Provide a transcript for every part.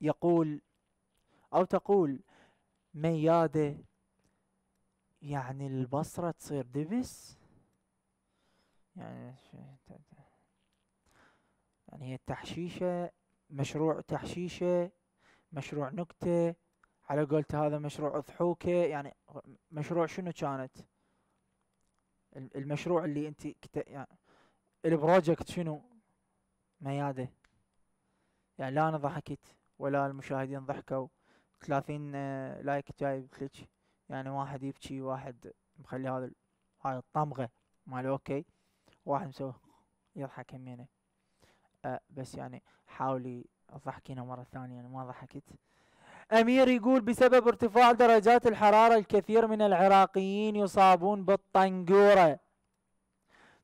يقول أو تقول ميادة يعني البصرة تصير دبس يعني يعني هي التحشيشة مشروع تحشيشة مشروع نكتة على قولت هذا مشروع أضحوكة يعني مشروع شنو كانت المشروع اللي انت كت... يعني البروجكت شنو ميادة يعني لا انا ضحكت ولا المشاهدين ضحكوا ثلاثين آه، لايك جايب لك يعني واحد يبكي واحد مخلي هذا هاي الطمغة مال اوكي واحد مسوي يضحك همينه أه بس يعني حاولي ضحكينا مرة ثانية يعني ما ضحكت أمير يقول بسبب ارتفاع درجات الحرارة الكثير من العراقيين يصابون بالطنقورة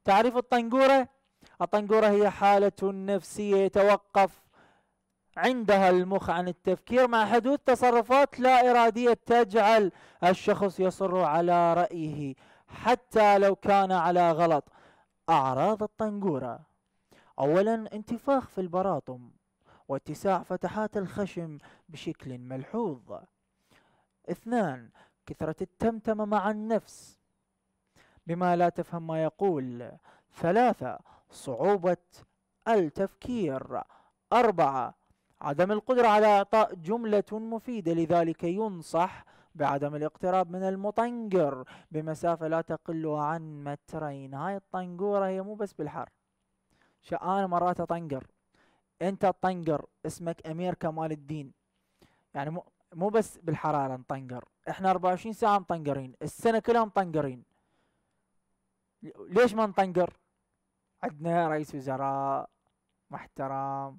تعريف الطنقورة الطنقورة هي حالة نفسية يتوقف عندها المخ عن التفكير مع حدوث تصرفات لا إرادية تجعل الشخص يصر على رأيه حتى لو كان على غلط أعراض الطنجورة أولا انتفاخ في البراطم واتساع فتحات الخشم بشكل ملحوظ اثنان كثرة التمتمة مع النفس بما لا تفهم ما يقول ثلاثة صعوبة التفكير أربعة عدم القدرة على إعطاء جملة مفيدة لذلك ينصح بعدم الاقتراب من المطنقر بمسافة لا تقل عن مترين هاي الطنقورة هي مو بس بالحر أنا مرات أطنقر أنت الطنقر اسمك أمير كمال الدين يعني مو مو بس بالحرارة نطنقر احنا 24 ساعة مطنقرين السنة كلها مطنقرين ليش ما نطنقر عندنا رئيس وزراء محترم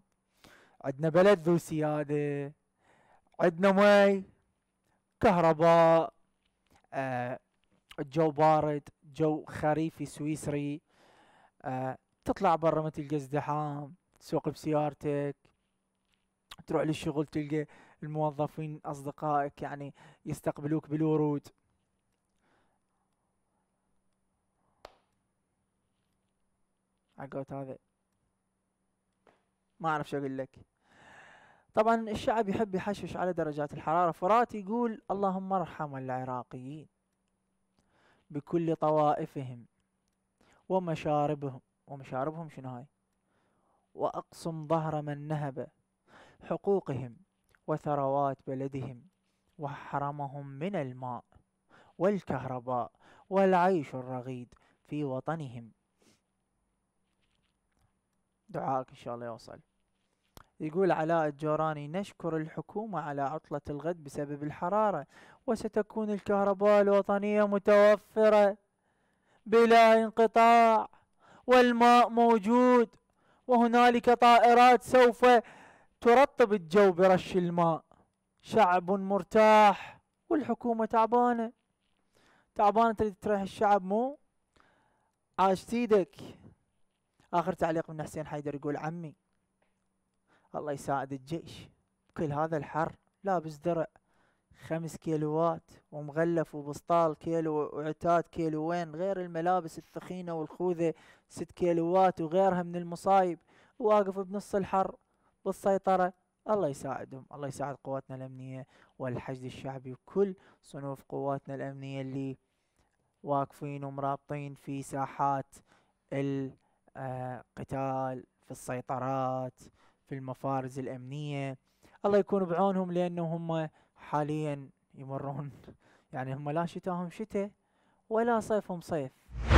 عندنا بلد ذو سيادة عندنا مي كهرباء آه الجو بارد جو خريفي سويسري آه تطلع برا ما تلقى ازدحام تسوق بسيارتك تروح للشغل تلقى الموظفين اصدقائك يعني يستقبلوك بالورود عقوت هذا ما اعرف شو اقول لك طبعا الشعب يحب يحشش على درجات الحرارة فرات يقول اللهم ارحم العراقيين بكل طوائفهم ومشاربهم ومشاربهم شنو هاي وأقصم ظهر من نهب حقوقهم وثروات بلدهم وحرمهم من الماء والكهرباء والعيش الرغيد في وطنهم دعائك إن شاء الله يوصل يقول علاء الجوراني نشكر الحكومة على عطلة الغد بسبب الحرارة وستكون الكهرباء الوطنية متوفرة بلا انقطاع والماء موجود وهنالك طائرات سوف ترطب الجو برش الماء شعب مرتاح والحكومة تعبانة تعبانة تريد تريح الشعب مو عاش سيدك آخر تعليق من حسين حيدر يقول عمي الله يساعد الجيش كل هذا الحر لابس درع خمس كيلوات ومغلف وبسطال كيلو وعتاد كيلوين غير الملابس الثخينة والخوذة ست كيلوات وغيرها من المصايب واقف بنص الحر بالسيطرة الله يساعدهم الله يساعد قواتنا الأمنية والحشد الشعبي وكل صنوف قواتنا الأمنية اللي واقفين ومرابطين في ساحات ال آه، قتال في السيطرات في المفارز الأمنية الله يكون بعونهم لأنه هم حاليا يمرون يعني هم لا شتاهم شتاء ولا صيفهم صيف